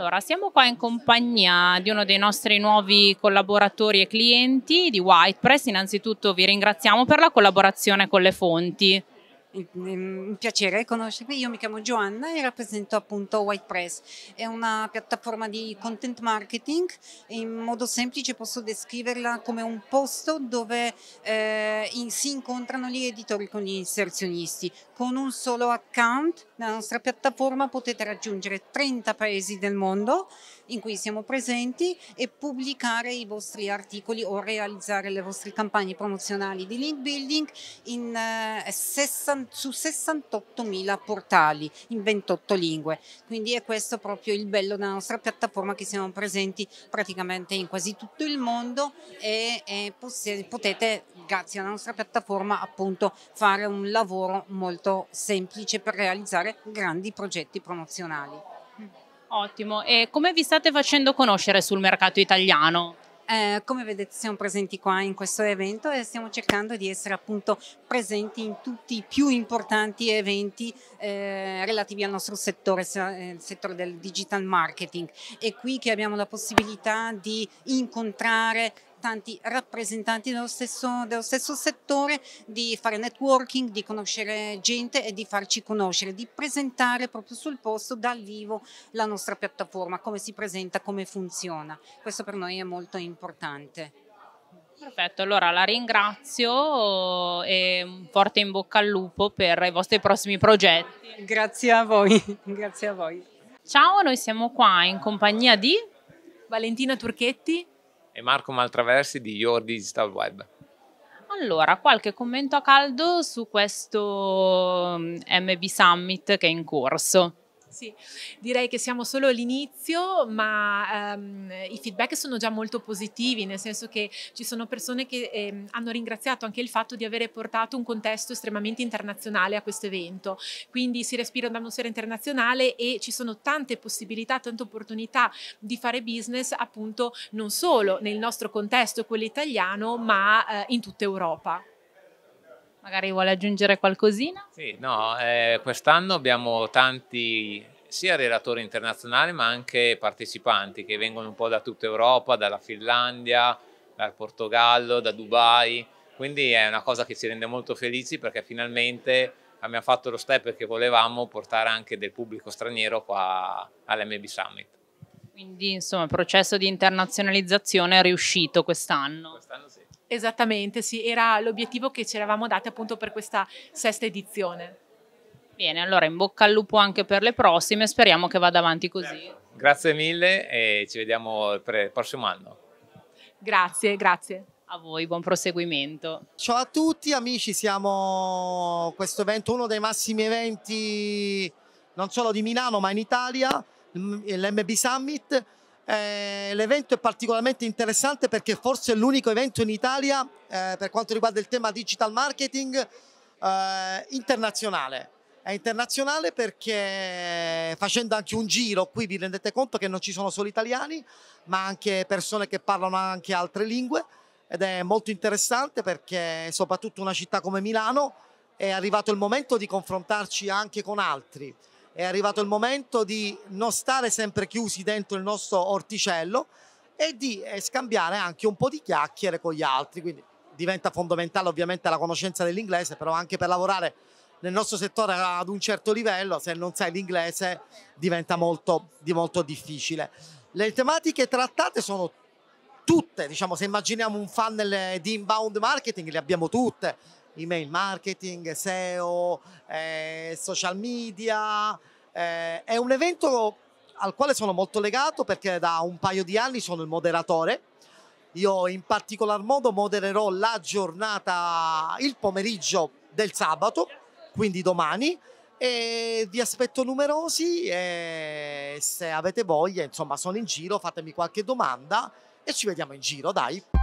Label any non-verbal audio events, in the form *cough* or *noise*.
Allora, siamo qua in compagnia di uno dei nostri nuovi collaboratori e clienti di Whitepress. Innanzitutto vi ringraziamo per la collaborazione con le fonti un piacere conoscervi. Io mi chiamo Giovanna e rappresento appunto Press. È una piattaforma di content marketing. In modo semplice posso descriverla come un posto dove eh, in, si incontrano gli editori con gli inserzionisti. Con un solo account nella nostra piattaforma potete raggiungere 30 paesi del mondo in cui siamo presenti e pubblicare i vostri articoli o realizzare le vostre campagne promozionali di link building in eh, 60 su 68.000 portali in 28 lingue. Quindi è questo proprio il bello della nostra piattaforma che siamo presenti praticamente in quasi tutto il mondo e, e potete, grazie alla nostra piattaforma, appunto fare un lavoro molto semplice per realizzare grandi progetti promozionali. Ottimo, e come vi state facendo conoscere sul mercato italiano? Eh, come vedete siamo presenti qua in questo evento e stiamo cercando di essere appunto presenti in tutti i più importanti eventi eh, relativi al nostro settore, eh, il settore del digital marketing. È qui che abbiamo la possibilità di incontrare tanti rappresentanti dello stesso, dello stesso settore, di fare networking, di conoscere gente e di farci conoscere, di presentare proprio sul posto dal vivo la nostra piattaforma, come si presenta, come funziona. Questo per noi è molto importante. Perfetto, allora la ringrazio e un forte in bocca al lupo per i vostri prossimi progetti. Grazie a voi, *laughs* grazie a voi. Ciao, noi siamo qua in compagnia di Valentina Turchetti e Marco Maltraversi di Your Digital Web. Allora, qualche commento a caldo su questo MB mm, Summit che è in corso. Sì, direi che siamo solo all'inizio, ma um, i feedback sono già molto positivi, nel senso che ci sono persone che eh, hanno ringraziato anche il fatto di avere portato un contesto estremamente internazionale a questo evento. Quindi si respira un'atmosfera internazionale e ci sono tante possibilità, tante opportunità di fare business appunto non solo nel nostro contesto, quello italiano, ma eh, in tutta Europa. Magari vuole aggiungere qualcosina? Sì, no, eh, quest'anno abbiamo tanti sia relatori internazionali ma anche partecipanti che vengono un po' da tutta Europa, dalla Finlandia, dal Portogallo, da Dubai, quindi è una cosa che ci rende molto felici perché finalmente abbiamo fatto lo step che volevamo portare anche del pubblico straniero qua all'MB Summit. Quindi insomma il processo di internazionalizzazione è riuscito quest'anno. Quest'anno Esattamente, sì, era l'obiettivo che ci eravamo dati appunto per questa sesta edizione. Bene, allora in bocca al lupo anche per le prossime, speriamo che vada avanti così. Grazie mille e ci vediamo il prossimo anno. Grazie, grazie. A voi, buon proseguimento. Ciao a tutti amici, siamo questo evento, uno dei massimi eventi non solo di Milano ma in Italia, l'MB Summit. Eh, l'evento è particolarmente interessante perché forse è l'unico evento in Italia eh, per quanto riguarda il tema digital marketing eh, internazionale. È internazionale perché facendo anche un giro qui vi rendete conto che non ci sono solo italiani ma anche persone che parlano anche altre lingue ed è molto interessante perché soprattutto una città come Milano è arrivato il momento di confrontarci anche con altri è arrivato il momento di non stare sempre chiusi dentro il nostro orticello e di eh, scambiare anche un po' di chiacchiere con gli altri. Quindi diventa fondamentale ovviamente la conoscenza dell'inglese, però anche per lavorare nel nostro settore ad un certo livello, se non sai l'inglese diventa molto, di molto difficile. Le tematiche trattate sono tutte, diciamo, se immaginiamo un funnel di inbound marketing, le abbiamo tutte email marketing, SEO, eh, social media. Eh, è un evento al quale sono molto legato perché da un paio di anni sono il moderatore. Io in particolar modo modererò la giornata, il pomeriggio del sabato, quindi domani. E vi aspetto numerosi e se avete voglia, insomma, sono in giro, fatemi qualche domanda e ci vediamo in giro, dai.